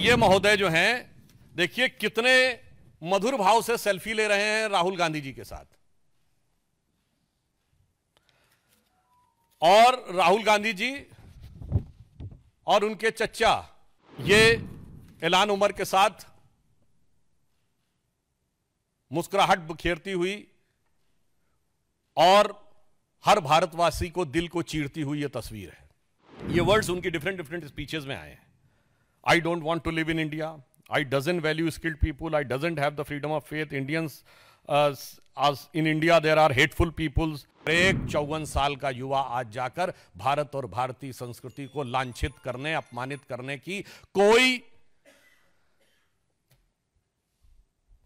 ये महोदय जो हैं देखिए कितने मधुर भाव से सेल्फी ले रहे हैं राहुल गांधी जी के साथ और राहुल गांधी जी और उनके चचा ये एलान उमर के साथ मुस्कुराहट बखेरती हुई और हर भारतवासी को दिल को चीरती हुई ये तस्वीर है ये वर्ड्स उनकी डिफरेंट डिफरेंट स्पीचेस में आए हैं I don't want to live in India. I doesn't value skilled people. I doesn't have the freedom of faith. Indians uh, as in India there are hateful peoples. एक चौवन साल का युवा आज जाकर भारत और भारतीय संस्कृति को लांछित करने अपमानित करने की कोई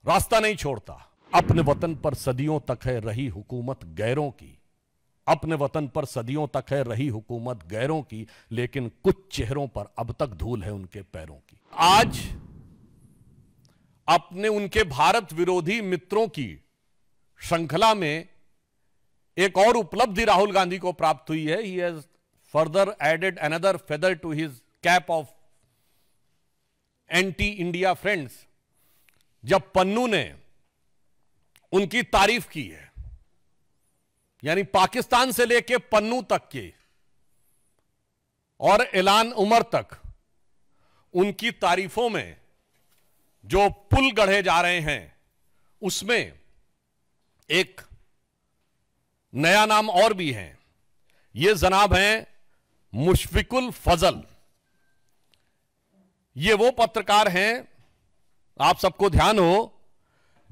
रास्ता नहीं छोड़ता अपने वतन पर सदियों तक है रही हुकूमत गैरों की अपने वतन पर सदियों तक है रही हुकूमत गैरों की लेकिन कुछ चेहरों पर अब तक धूल है उनके पैरों की आज अपने उनके भारत विरोधी मित्रों की श्रृंखला में एक और उपलब्धि राहुल गांधी को प्राप्त हुई है ही has further added another feather to his cap of anti India friends जब पन्नू ने उनकी तारीफ की है यानी पाकिस्तान से लेके पन्नू तक के और ऐलान उमर तक उनकी तारीफों में जो पुल गढ़े जा रहे हैं उसमें एक नया नाम और भी है ये जनाब हैं मुशफिकुल फजल ये वो पत्रकार हैं आप सबको ध्यान हो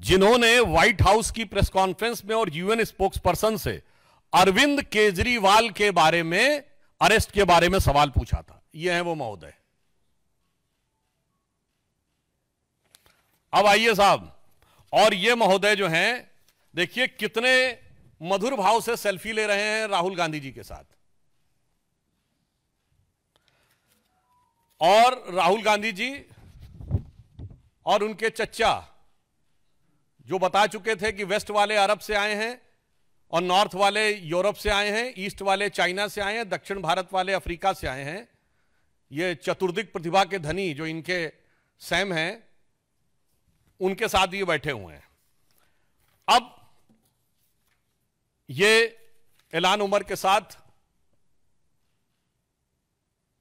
जिन्होंने व्हाइट हाउस की प्रेस कॉन्फ्रेंस में और यूएन स्पोक्स पर्सन से अरविंद केजरीवाल के बारे में अरेस्ट के बारे में सवाल पूछा था यह है वो महोदय अब आइए साहब और ये महोदय जो हैं देखिए कितने मधुर भाव से सेल्फी ले रहे हैं राहुल गांधी जी के साथ और राहुल गांधी जी और उनके चच्चा जो बता चुके थे कि वेस्ट वाले अरब से आए हैं और नॉर्थ वाले यूरोप से आए हैं ईस्ट वाले चाइना से आए हैं दक्षिण भारत वाले अफ्रीका से आए हैं ये चतुर्दिक प्रतिभा के धनी जो इनके सैम हैं उनके साथ ये बैठे हुए हैं अब ये एलान उमर के साथ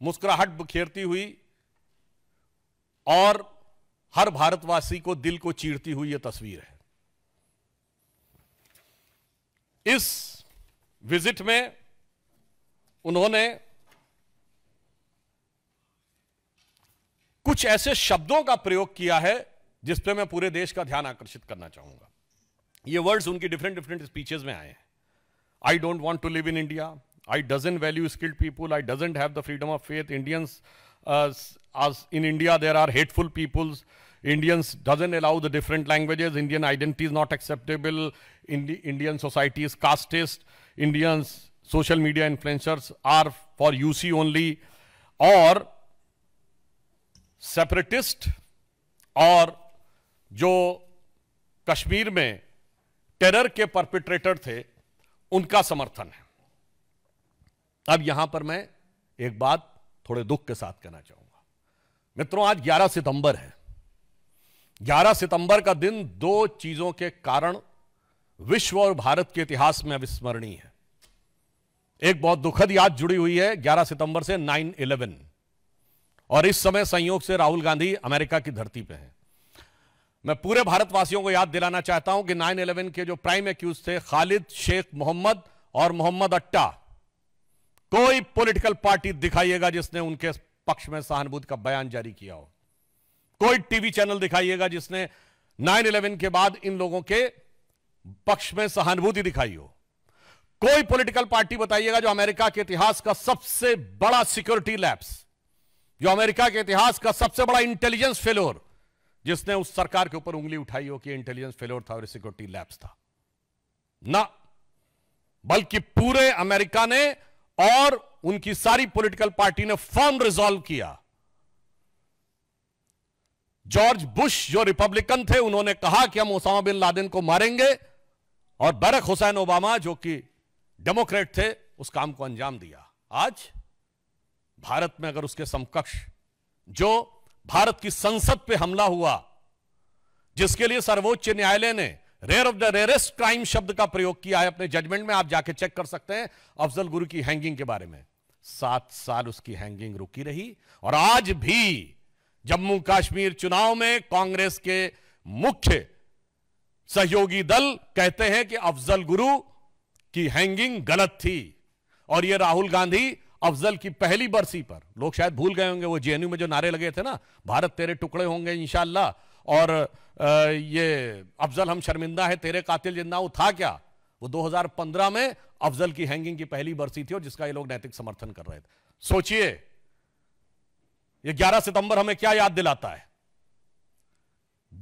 मुस्कुराहट बखेरती हुई और हर भारतवासी को दिल को चीरती हुई यह तस्वीर है इस विजिट में उन्होंने कुछ ऐसे शब्दों का प्रयोग किया है जिस पे मैं पूरे देश का ध्यान आकर्षित करना चाहूंगा ये वर्ड्स उनकी डिफरेंट डिफरेंट स्पीचेज में आए हैं I don't want to live in India I doesn't value skilled people I doesn't have the freedom of faith Indians as in India, there are hateful peoples. Indians doesn't allow the different languages. Indian identity is not acceptable. in the Indian society is casteist. Indians, social media influencers are for UC only or separatist और जो कश्मीर में terror के perpetrator थे उनका समर्थन है अब यहां पर मैं एक बात थोड़े दुख के साथ कहना चाहूंगा मित्रों आज 11 सितंबर है 11 सितंबर का दिन दो चीजों के कारण विश्व और भारत के इतिहास में अविस्मरणीय है एक बहुत दुखद याद जुड़ी हुई है 11 सितंबर से 9/11 और इस समय संयोग से राहुल गांधी अमेरिका की धरती पे हैं मैं पूरे भारतवासियों को याद दिलाना चाहता हूं कि 9/11 के जो प्राइम एक्यूज थे खालिद शेख मोहम्मद और मोहम्मद अट्टा कोई पॉलिटिकल पार्टी दिखाइएगा जिसने उनके पक्ष में सहानुभूति का बयान जारी किया हो कोई टीवी चैनल दिखाइएगा जिसने 9/11 के बाद इन लोगों के पक्ष में सहानुभूति दिखाई हो कोई पॉलिटिकल पार्टी बताइएगा जो अमेरिका के इतिहास का सबसे बड़ा सिक्योरिटी लैब्स जो अमेरिका के इतिहास का सबसे बड़ा इंटेलिजेंस फेलोर जिसने उस सरकार के ऊपर उंगली उठाई हो कि इंटेलिजेंस फेलोर था और सिक्योरिटी लैब्स था ना बल्कि पूरे अमेरिका ने और उनकी सारी पॉलिटिकल पार्टी ने फॉर्म रिजॉल्व किया जॉर्ज बुश जो रिपब्लिकन थे उन्होंने कहा कि हम ओसामा बिन लादेन को मारेंगे और बरक हुसैन ओबामा जो कि डेमोक्रेट थे उस काम को अंजाम दिया आज भारत में अगर उसके समकक्ष जो भारत की संसद पे हमला हुआ जिसके लिए सर्वोच्च न्यायालय ने rare of the rarest crime शब्द का प्रयोग किया है अपने जजमेंट में आप जाके चेक कर सकते हैं अफजल गुरु की हैंगिंग के बारे में सात साल उसकी हैंगिंग रुकी रही और आज भी जम्मू कश्मीर चुनाव में कांग्रेस के मुख्य सहयोगी दल कहते हैं कि अफजल गुरु की हैंगिंग गलत थी और यह राहुल गांधी अफजल की पहली बरसी पर लोग शायद भूल गए होंगे वो जेएनयू में जो नारे लगे थे ना भारत तेरे टुकड़े होंगे इंशाला और ये अफजल हम शर्मिंदा है तेरे कातिल जिंदा वो था क्या वो 2015 में अफजल की हैंगिंग की पहली बरसी थी और जिसका ये लोग नैतिक समर्थन कर रहे थे सोचिए ये 11 सितंबर हमें क्या याद दिलाता है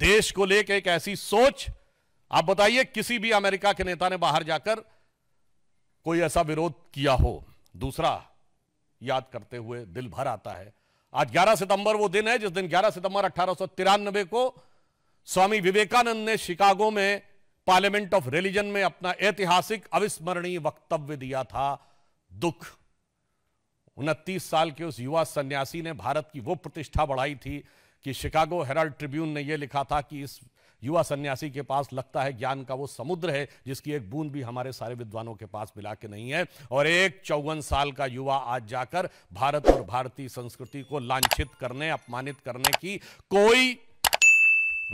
देश को लेकर एक ऐसी सोच आप बताइए किसी भी अमेरिका के नेता ने बाहर जाकर कोई ऐसा विरोध किया हो दूसरा याद करते हुए दिल भर आता है आज 11 सितंबर वो दिन है जिस दिन 11 सितंबर अठारह को स्वामी विवेकानंद ने शिकागो में पार्लियामेंट ऑफ रिलीजन में अपना ऐतिहासिक अविस्मरणीय वक्तव्य दिया था दुख उनतीस साल के उस युवा सन्यासी ने भारत की वो प्रतिष्ठा बढ़ाई थी कि शिकागो हेराल्ड ट्रिब्यून ने यह लिखा था कि इस युवा सन्यासी के पास लगता है ज्ञान का वो समुद्र है जिसकी एक बूंद भी हमारे सारे विद्वानों के पास मिला के नहीं है और एक चौवन साल का युवा आज जाकर भारत और भारतीय संस्कृति को लांछित करने अपमानित करने की कोई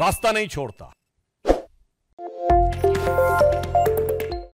रास्ता नहीं छोड़ता